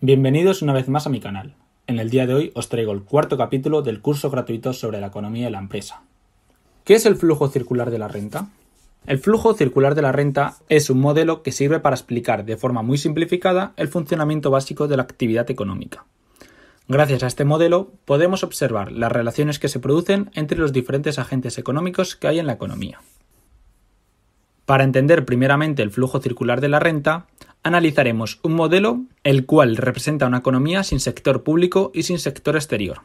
Bienvenidos una vez más a mi canal. En el día de hoy os traigo el cuarto capítulo del curso gratuito sobre la economía y la empresa. ¿Qué es el flujo circular de la renta? El flujo circular de la renta es un modelo que sirve para explicar de forma muy simplificada el funcionamiento básico de la actividad económica. Gracias a este modelo podemos observar las relaciones que se producen entre los diferentes agentes económicos que hay en la economía. Para entender primeramente el flujo circular de la renta, analizaremos un modelo el cual representa una economía sin sector público y sin sector exterior.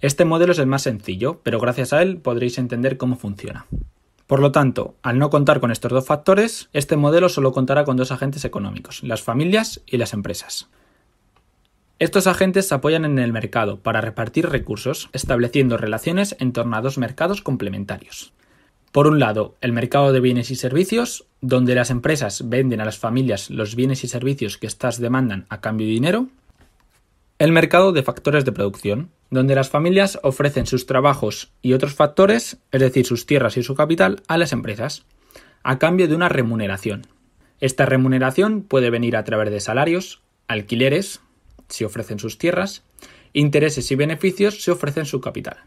Este modelo es el más sencillo, pero gracias a él podréis entender cómo funciona. Por lo tanto, al no contar con estos dos factores, este modelo solo contará con dos agentes económicos, las familias y las empresas. Estos agentes se apoyan en el mercado para repartir recursos, estableciendo relaciones en torno a dos mercados complementarios. Por un lado, el mercado de bienes y servicios, donde las empresas venden a las familias los bienes y servicios que éstas demandan a cambio de dinero. El mercado de factores de producción, donde las familias ofrecen sus trabajos y otros factores, es decir, sus tierras y su capital, a las empresas, a cambio de una remuneración. Esta remuneración puede venir a través de salarios, alquileres, si ofrecen sus tierras, intereses y beneficios, si ofrecen su capital.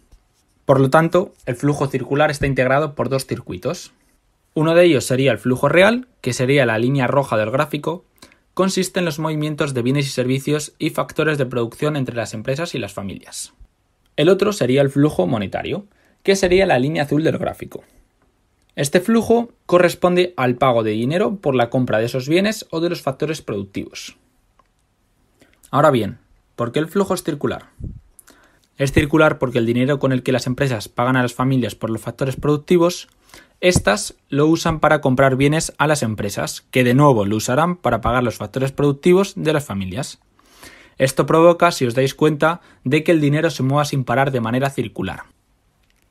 Por lo tanto, el flujo circular está integrado por dos circuitos. Uno de ellos sería el flujo real, que sería la línea roja del gráfico, consiste en los movimientos de bienes y servicios y factores de producción entre las empresas y las familias. El otro sería el flujo monetario, que sería la línea azul del gráfico. Este flujo corresponde al pago de dinero por la compra de esos bienes o de los factores productivos. Ahora bien, ¿por qué el flujo es circular? Es circular porque el dinero con el que las empresas pagan a las familias por los factores productivos, estas lo usan para comprar bienes a las empresas, que de nuevo lo usarán para pagar los factores productivos de las familias. Esto provoca, si os dais cuenta, de que el dinero se mueva sin parar de manera circular.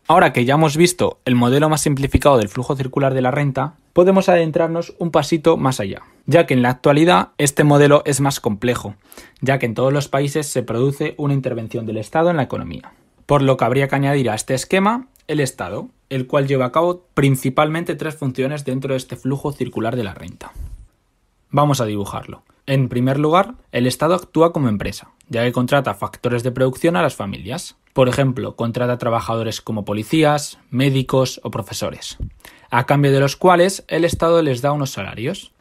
Ahora que ya hemos visto el modelo más simplificado del flujo circular de la renta, podemos adentrarnos un pasito más allá, ya que en la actualidad este modelo es más complejo, ya que en todos los países se produce una intervención del Estado en la economía. Por lo que habría que añadir a este esquema el Estado, el cual lleva a cabo principalmente tres funciones dentro de este flujo circular de la renta. Vamos a dibujarlo. En primer lugar, el Estado actúa como empresa, ya que contrata factores de producción a las familias. Por ejemplo, contrata trabajadores como policías, médicos o profesores a cambio de los cuales el Estado les da unos salarios.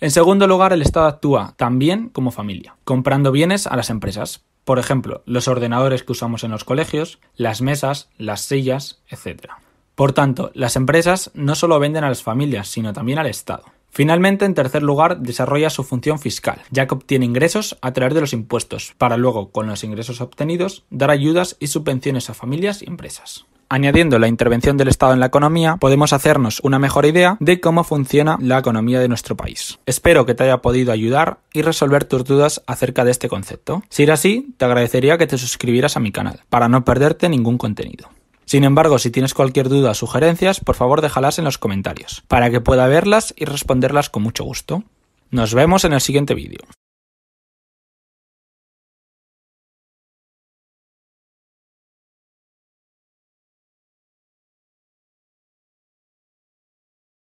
En segundo lugar, el Estado actúa también como familia, comprando bienes a las empresas, por ejemplo, los ordenadores que usamos en los colegios, las mesas, las sillas, etc. Por tanto, las empresas no solo venden a las familias, sino también al Estado. Finalmente, en tercer lugar, desarrolla su función fiscal, ya que obtiene ingresos a través de los impuestos, para luego, con los ingresos obtenidos, dar ayudas y subvenciones a familias y empresas añadiendo la intervención del Estado en la economía, podemos hacernos una mejor idea de cómo funciona la economía de nuestro país. Espero que te haya podido ayudar y resolver tus dudas acerca de este concepto. Si era así, te agradecería que te suscribieras a mi canal, para no perderte ningún contenido. Sin embargo, si tienes cualquier duda o sugerencias, por favor déjalas en los comentarios, para que pueda verlas y responderlas con mucho gusto. Nos vemos en el siguiente vídeo.